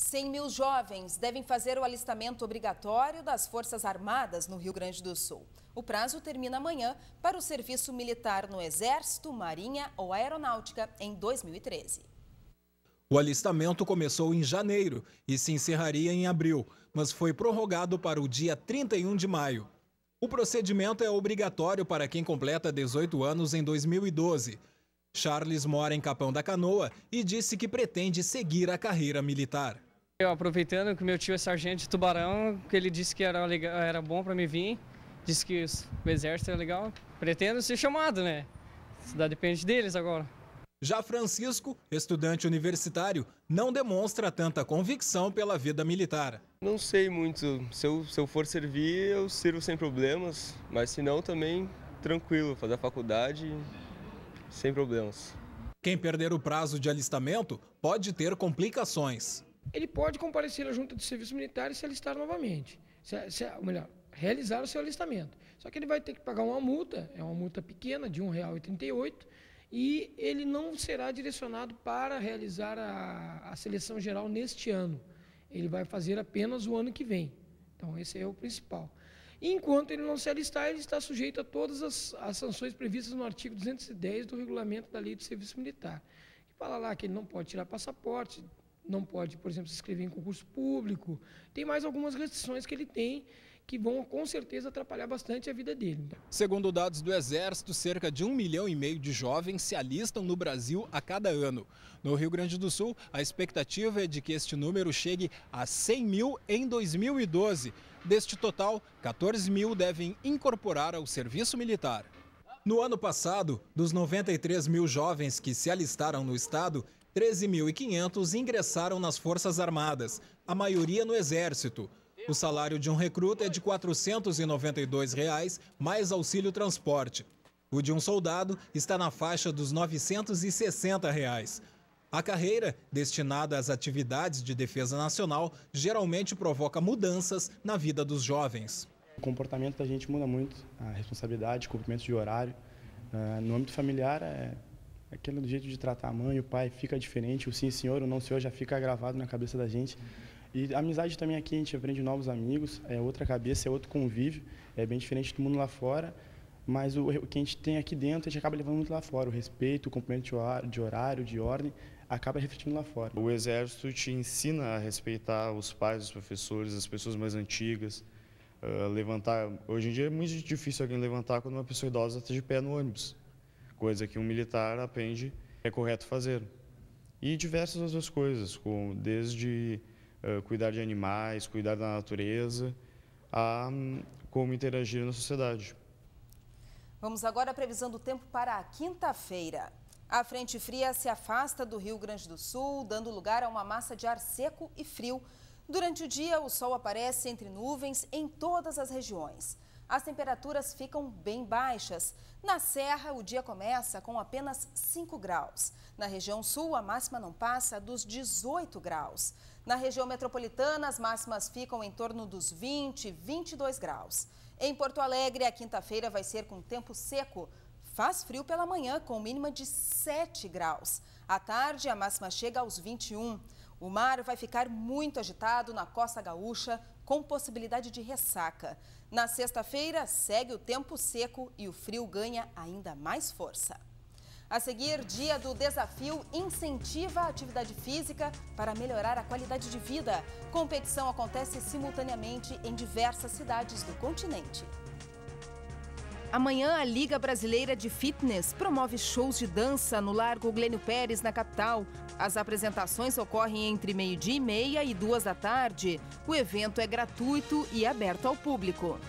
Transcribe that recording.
100 mil jovens devem fazer o alistamento obrigatório das Forças Armadas no Rio Grande do Sul. O prazo termina amanhã para o serviço militar no Exército, Marinha ou Aeronáutica em 2013. O alistamento começou em janeiro e se encerraria em abril, mas foi prorrogado para o dia 31 de maio. O procedimento é obrigatório para quem completa 18 anos em 2012. Charles mora em Capão da Canoa e disse que pretende seguir a carreira militar. Eu, aproveitando que meu tio é sargento de tubarão, que ele disse que era, legal, era bom para me vir, disse que o exército é legal, pretendo ser chamado, né? Isso depende deles agora. Já Francisco, estudante universitário, não demonstra tanta convicção pela vida militar. Não sei muito. Se eu, se eu for servir, eu sirvo sem problemas, mas se não, também tranquilo, fazer a faculdade sem problemas. Quem perder o prazo de alistamento pode ter complicações ele pode comparecer à junta de serviço militar e se alistar novamente. Se, se, melhor, realizar o seu alistamento. Só que ele vai ter que pagar uma multa, é uma multa pequena, de R$ 1,88, e ele não será direcionado para realizar a, a seleção geral neste ano. Ele vai fazer apenas o ano que vem. Então, esse é o principal. Enquanto ele não se alistar, ele está sujeito a todas as, as, sanções previstas no artigo 210 do regulamento da Lei do Serviço Militar. Que fala lá que ele não pode tirar passaporte, não pode, por exemplo, se inscrever em concurso público. Tem mais algumas restrições que ele tem que vão com certeza atrapalhar bastante a vida dele. Segundo dados do Exército, cerca de um milhão e meio de jovens se alistam no Brasil a cada ano. No Rio Grande do Sul, a expectativa é de que este número chegue a 100 mil em 2012. Deste total, 14 mil devem incorporar ao serviço militar. No ano passado, dos 93 mil jovens que se alistaram no Estado, 13.500 ingressaram nas Forças Armadas, a maioria no Exército. O salário de um recruta é de R$ 492, reais, mais auxílio transporte. O de um soldado está na faixa dos R$ 960. Reais. A carreira, destinada às atividades de defesa nacional, geralmente provoca mudanças na vida dos jovens. O comportamento da gente muda muito, a responsabilidade, cumprimento de horário. Ah, no âmbito familiar, é aquele jeito de tratar a mãe, o pai fica diferente, o sim senhor, o não senhor já fica gravado na cabeça da gente. E amizade também aqui, a gente aprende novos amigos, é outra cabeça, é outro convívio, é bem diferente do mundo lá fora, mas o, o que a gente tem aqui dentro, a gente acaba levando muito lá fora, o respeito, o cumprimento de horário, de ordem, acaba refletindo lá fora. O exército te ensina a respeitar os pais, os professores, as pessoas mais antigas, uh, levantar, hoje em dia é muito difícil alguém levantar quando uma pessoa idosa está de pé no ônibus coisa que um militar aprende é correto fazer. E diversas outras coisas, como desde uh, cuidar de animais, cuidar da natureza, a um, como interagir na sociedade. Vamos agora à previsão do tempo para a quinta-feira. A frente fria se afasta do Rio Grande do Sul, dando lugar a uma massa de ar seco e frio. Durante o dia, o sol aparece entre nuvens em todas as regiões as temperaturas ficam bem baixas. Na Serra, o dia começa com apenas 5 graus. Na região sul, a máxima não passa dos 18 graus. Na região metropolitana, as máximas ficam em torno dos 20, 22 graus. Em Porto Alegre, a quinta-feira vai ser com tempo seco. Faz frio pela manhã, com mínima de 7 graus. À tarde, a máxima chega aos 21 o mar vai ficar muito agitado na costa gaúcha, com possibilidade de ressaca. Na sexta-feira, segue o tempo seco e o frio ganha ainda mais força. A seguir, dia do desafio incentiva a atividade física para melhorar a qualidade de vida. Competição acontece simultaneamente em diversas cidades do continente. Amanhã, a Liga Brasileira de Fitness promove shows de dança no Largo Glênio Pérez, na capital. As apresentações ocorrem entre meio-dia e meia e duas da tarde. O evento é gratuito e aberto ao público.